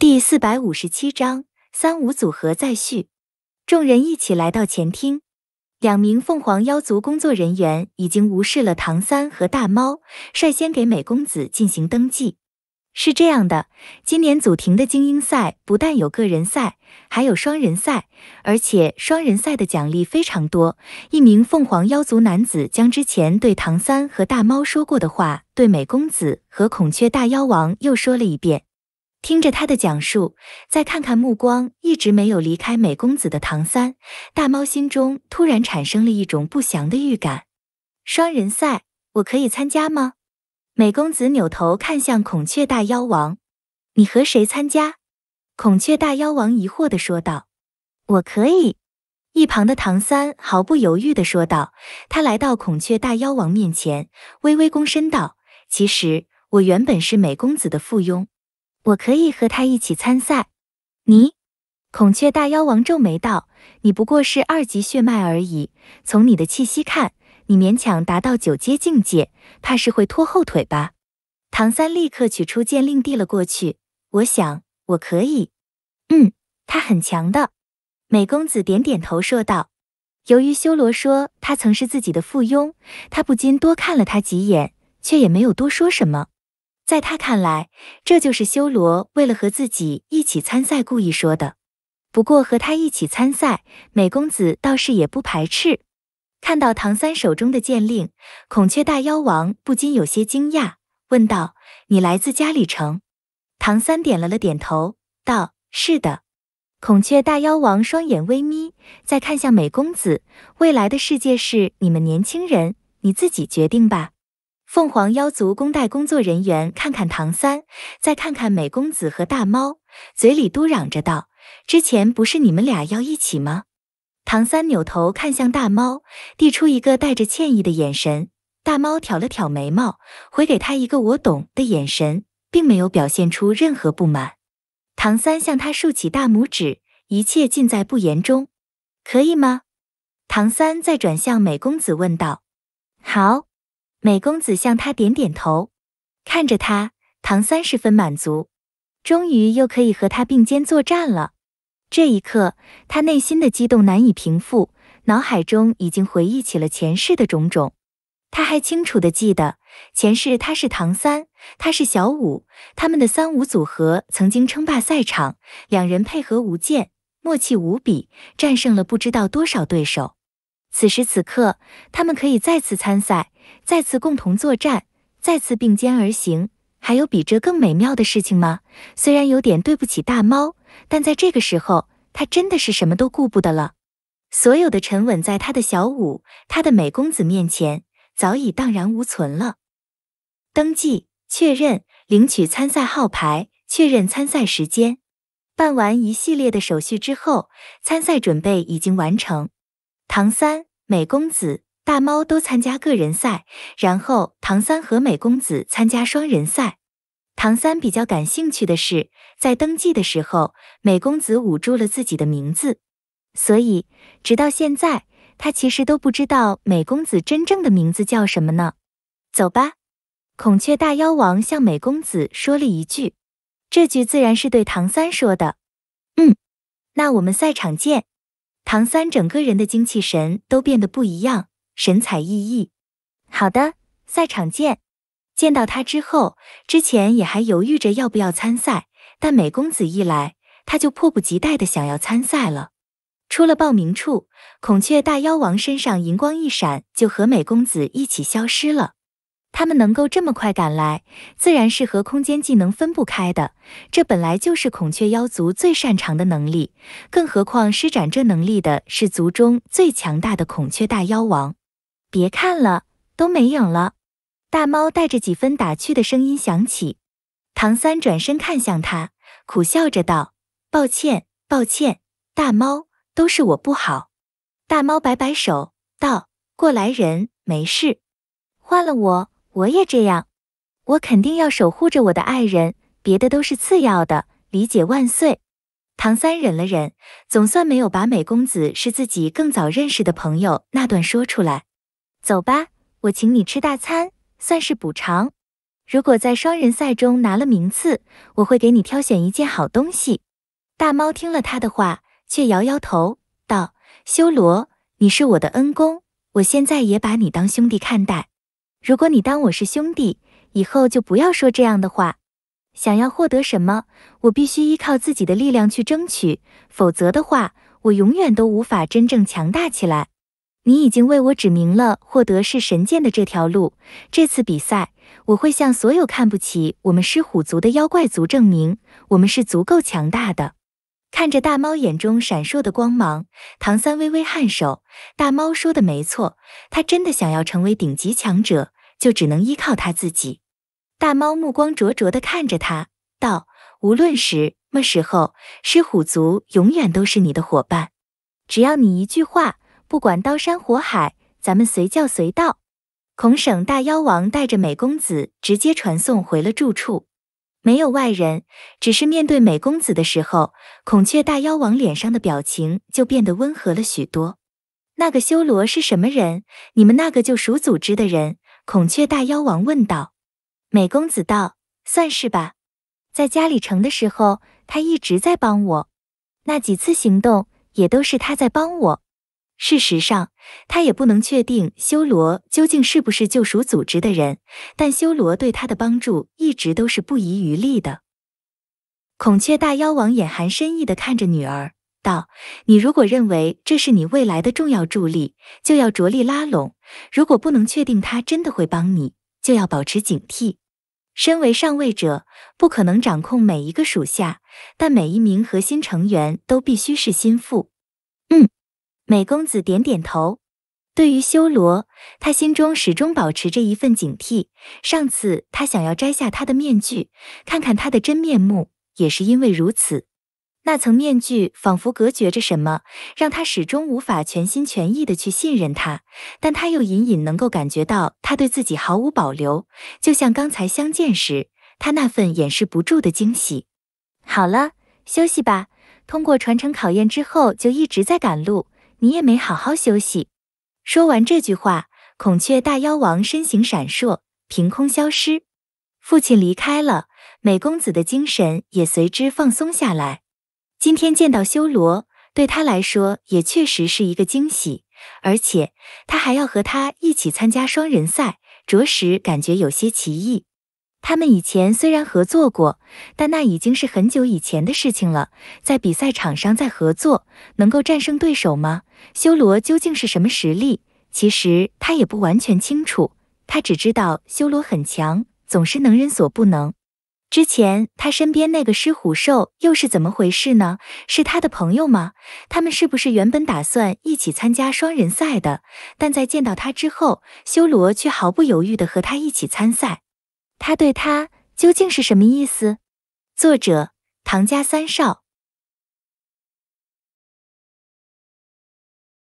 第四百五十七章三五组合再续。众人一起来到前厅，两名凤凰妖族工作人员已经无视了唐三和大猫，率先给美公子进行登记。是这样的，今年祖庭的精英赛不但有个人赛，还有双人赛，而且双人赛的奖励非常多。一名凤凰妖族男子将之前对唐三和大猫说过的话，对美公子和孔雀大妖王又说了一遍。听着他的讲述，再看看目光一直没有离开美公子的唐三，大猫心中突然产生了一种不祥的预感。双人赛，我可以参加吗？美公子扭头看向孔雀大妖王，“你和谁参加？”孔雀大妖王疑惑的说道，“我可以。”一旁的唐三毫不犹豫的说道，他来到孔雀大妖王面前，微微躬身道：“其实我原本是美公子的附庸。”我可以和他一起参赛。你，孔雀大妖王皱眉道：“你不过是二级血脉而已，从你的气息看，你勉强达到九阶境界，怕是会拖后腿吧？”唐三立刻取出剑令递了过去。我想我可以。嗯，他很强的。美公子点点头说道。由于修罗说他曾是自己的附庸，他不禁多看了他几眼，却也没有多说什么。在他看来，这就是修罗为了和自己一起参赛故意说的。不过和他一起参赛，美公子倒是也不排斥。看到唐三手中的剑令，孔雀大妖王不禁有些惊讶，问道：“你来自嘉里城？”唐三点了了点头，道：“是的。”孔雀大妖王双眼微眯，再看向美公子：“未来的世界是你们年轻人，你自己决定吧。”凤凰妖族宫带工作人员看看唐三，再看看美公子和大猫，嘴里嘟嚷着道：“之前不是你们俩要一起吗？”唐三扭头看向大猫，递出一个带着歉意的眼神。大猫挑了挑眉毛，回给他一个“我懂”的眼神，并没有表现出任何不满。唐三向他竖起大拇指，一切尽在不言中。可以吗？唐三再转向美公子问道：“好。”美公子向他点点头，看着他，唐三十分满足，终于又可以和他并肩作战了。这一刻，他内心的激动难以平复，脑海中已经回忆起了前世的种种。他还清楚地记得，前世他是唐三，他是小五，他们的三五组合曾经称霸赛场，两人配合无间，默契无比，战胜了不知道多少对手。此时此刻，他们可以再次参赛，再次共同作战，再次并肩而行。还有比这更美妙的事情吗？虽然有点对不起大猫，但在这个时候，他真的是什么都顾不得了。所有的沉稳在他的小舞、他的美公子面前早已荡然无存了。登记、确认、领取参赛号牌、确认参赛时间，办完一系列的手续之后，参赛准备已经完成。唐三、美公子、大猫都参加个人赛，然后唐三和美公子参加双人赛。唐三比较感兴趣的是，在登记的时候，美公子捂住了自己的名字，所以直到现在，他其实都不知道美公子真正的名字叫什么呢。走吧，孔雀大妖王向美公子说了一句，这句自然是对唐三说的。嗯，那我们赛场见。唐三整个人的精气神都变得不一样，神采奕奕。好的，赛场见。见到他之后，之前也还犹豫着要不要参赛，但美公子一来，他就迫不及待的想要参赛了。出了报名处，孔雀大妖王身上银光一闪，就和美公子一起消失了。他们能够这么快赶来，自然是和空间技能分不开的。这本来就是孔雀妖族最擅长的能力，更何况施展这能力的是族中最强大的孔雀大妖王。别看了，都没影了。大猫带着几分打趣的声音响起。唐三转身看向他，苦笑着道：“抱歉，抱歉，大猫，都是我不好。”大猫摆摆手道：“过来人，没事。换了我。”我也这样，我肯定要守护着我的爱人，别的都是次要的。理解万岁！唐三忍了忍，总算没有把美公子是自己更早认识的朋友那段说出来。走吧，我请你吃大餐，算是补偿。如果在双人赛中拿了名次，我会给你挑选一件好东西。大猫听了他的话，却摇摇头，道：“修罗，你是我的恩公，我现在也把你当兄弟看待。”如果你当我是兄弟，以后就不要说这样的话。想要获得什么，我必须依靠自己的力量去争取，否则的话，我永远都无法真正强大起来。你已经为我指明了获得弑神剑的这条路。这次比赛，我会向所有看不起我们狮虎族的妖怪族证明，我们是足够强大的。看着大猫眼中闪烁的光芒，唐三微微颔首。大猫说的没错，他真的想要成为顶级强者，就只能依靠他自己。大猫目光灼灼的看着他，道：“无论什么时候，狮虎族永远都是你的伙伴，只要你一句话，不管刀山火海，咱们随叫随到。”孔省大妖王带着美公子直接传送回了住处。没有外人，只是面对美公子的时候，孔雀大妖王脸上的表情就变得温和了许多。那个修罗是什么人？你们那个救赎组织的人？孔雀大妖王问道。美公子道：“算是吧，在家里城的时候，他一直在帮我，那几次行动也都是他在帮我。”事实上，他也不能确定修罗究竟是不是救赎组织的人，但修罗对他的帮助一直都是不遗余力的。孔雀大妖王眼含深意的看着女儿，道：“你如果认为这是你未来的重要助力，就要着力拉拢；如果不能确定他真的会帮你，就要保持警惕。身为上位者，不可能掌控每一个属下，但每一名核心成员都必须是心腹。”嗯。美公子点点头，对于修罗，他心中始终保持着一份警惕。上次他想要摘下他的面具，看看他的真面目，也是因为如此。那层面具仿佛隔绝着什么，让他始终无法全心全意的去信任他。但他又隐隐能够感觉到，他对自己毫无保留，就像刚才相见时，他那份掩饰不住的惊喜。好了，休息吧。通过传承考验之后，就一直在赶路。你也没好好休息。说完这句话，孔雀大妖王身形闪烁，凭空消失。父亲离开了，美公子的精神也随之放松下来。今天见到修罗，对他来说也确实是一个惊喜，而且他还要和他一起参加双人赛，着实感觉有些奇异。他们以前虽然合作过，但那已经是很久以前的事情了。在比赛场上再合作，能够战胜对手吗？修罗究竟是什么实力？其实他也不完全清楚，他只知道修罗很强，总是能人所不能。之前他身边那个狮虎兽又是怎么回事呢？是他的朋友吗？他们是不是原本打算一起参加双人赛的？但在见到他之后，修罗却毫不犹豫地和他一起参赛。他对他究竟是什么意思？作者：唐家三少。